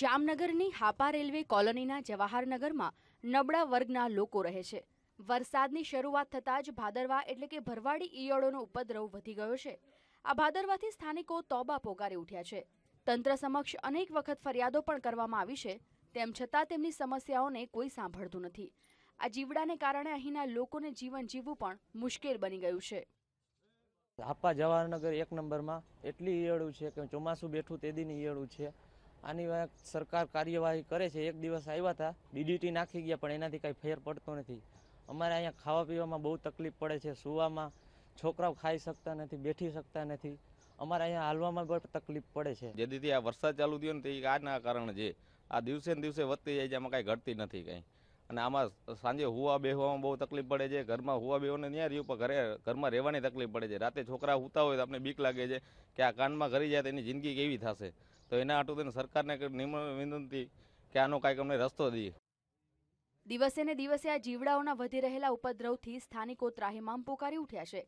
જામનગરની હાપા રેલવે કોલોનીના જવાહરનગરમાં નબળા વર્ગના લોકો રહે છે વરસાદની શરૂઆત થતાં જ ભાદરવા એટલે કે ભરવાડી ઈયળોનો ઉપદ્રવ વધી ગયો છે આ ભાદરવાથી સ્થાનિકો તોબા પોકારી ઉઠ્યા છે તંત્ર સમક્ષ અનેક વખત ફરિયાદો પણ કરવામાં આવી છે તેમ છતાં તેમની સમસ્યાઓને કોઈ સાંભળતું નથી આ જીવડાને કારણે અહીંના લોકોને જીવન જીવવું પણ મુશ્કેલ બની ગયું છે હાપા જવાહરનગર એક નંબરમાં એટલી ઈયળું છે કે ચોમાસું બેઠું તેદીની ઈયળું છે આની સરકાર કાર્યવાહી કરે છે એક દિવસ આવ્યા હતા ડીડીટી નાખી ગયા પણ એનાથી કાંઈ ફેર પડતો નથી અમારે અહીંયા ખાવા પીવામાં બહુ તકલીફ પડે છે સુવામાં છોકરાઓ ખાઈ શકતા નથી બેઠી શકતા નથી અમારે અહીંયા હાલવામાં પણ તકલીફ પડે છે જેથી આ વરસાદ ચાલુ થયો ને તે આના કારણ છે આ દિવસે ને દિવસે વધતી જાય છે આમાં કાંઈ ઘટતી નથી કાંઈ અને આમાં સાંજે હુવા બેહવામાં બહુ તકલીફ પડે છે ઘરમાં હુવા બેહોને ત્યાં રહ્યું પણ ઘરે ઘરમાં રહેવાની તકલીફ પડે છે રાતે છોકરા સૂતા હોય તો આપણે બીક લાગે છે કે આ કાનમાં ઘરી જાય તો એની જિંદગી કેવી થશે તો એના આટું થઈને સરકારને વિનંતી કે આનો કાંઈક રસ્તો દઈએ દિવસે ને દિવસે આ જીવડાઓના વધી રહેલા ઉપદ્રવથી સ્થાનિકો ત્રાહિમામ પોકારી ઉઠ્યા છે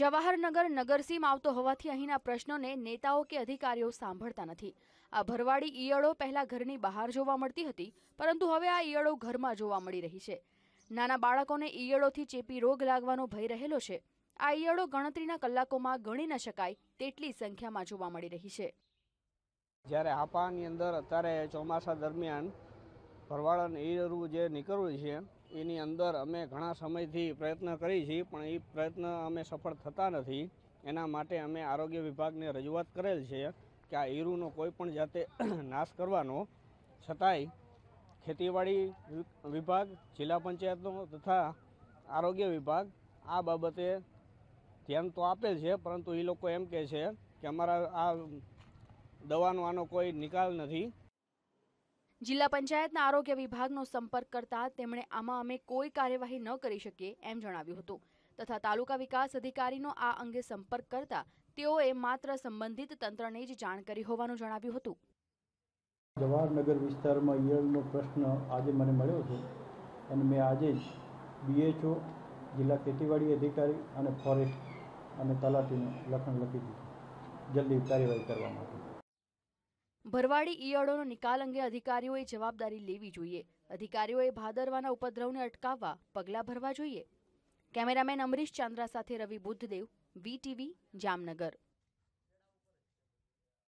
જવાહરનગર નગરસીમ આવતો હોવાથી અહીંના પ્રશ્નોને નેતાઓ કે અધિકારીઓ સાંભળતા નથી આ ભરવાડી ઈયળો પહેલા ઘરની બહાર જોવા મળતી હતી પરંતુ હવે આ ઈયળો ઘરમાં જોવા મળી રહી છે નાના બાળકોને ઈયળોથી ચેપી રોગ લાગવાનો ભય રહેલો છે આ ઈયળો ગણતરીના કલાકોમાં ગણી ન શકાય તેટલી સંખ્યામાં જોવા મળી રહી છે જ્યારે હાપાની અંદર અત્યારે ચોમાસા દરમિયાન ભરવાડ ઈરુ જે નીકળવું છે એની અંદર અમે ઘણા સમયથી પ્રયત્ન કરી છીએ પણ એ પ્રયત્ન અમે સફળ થતા નથી એના માટે અમે આરોગ્ય વિભાગને રજૂઆત કરેલ છે કે આ ઈરુનો કોઈ પણ જાતે નાશ કરવાનો છતાંય ખેતીવાડી વિભાગ જિલ્લા પંચાયતનો તથા આરોગ્ય વિભાગ આ બાબતે ધ્યાન તો આપેલ છે પરંતુ એ લોકો એમ કહે છે કે અમારા આ દવાનો આનો કોઈ નિકાલ નથી જિલ્લા પંચાયતના આરોગ્ય વિભાગનો સંપર્ક કરતા તેમણે આમાં અમે કોઈ કાર્યવાહી ન કરી શકીએ એમ જણાવ્યું હતું તથા તાલુકા વિકાસ અધિકારીનો આ અંગે સંપર્ક કરતા તેઓએ માત્ર સંબંધિત તંત્રને જ જાણ કરી હોવાનું જણાવ્યું હતું જવાહરનગર વિસ્તારમાં ઈયળનો પ્રશ્ન આજે મને મળ્યો છે અને મેં આજે જ બીએચઓ જિલ્લા ખેતીવાડી અધિકારી અને ફોરેસ્ટ અને તલાટીને લખણ લખી દીધું જલ્દી કાર્યવાહી કરવા માટે ભરવાડી ઈયળોનો નિકાલ અંગે અધિકારીઓએ જવાબદારી લેવી જોઈએ અધિકારીઓએ ભાદરવાના ઉપદ્રવને અટકાવવા પગલાં ભરવા જોઈએ કેમેરામેન અમરીશ ચાંદ્રા સાથે રવિ બુદ્ધદેવ વીટીવી જામનગર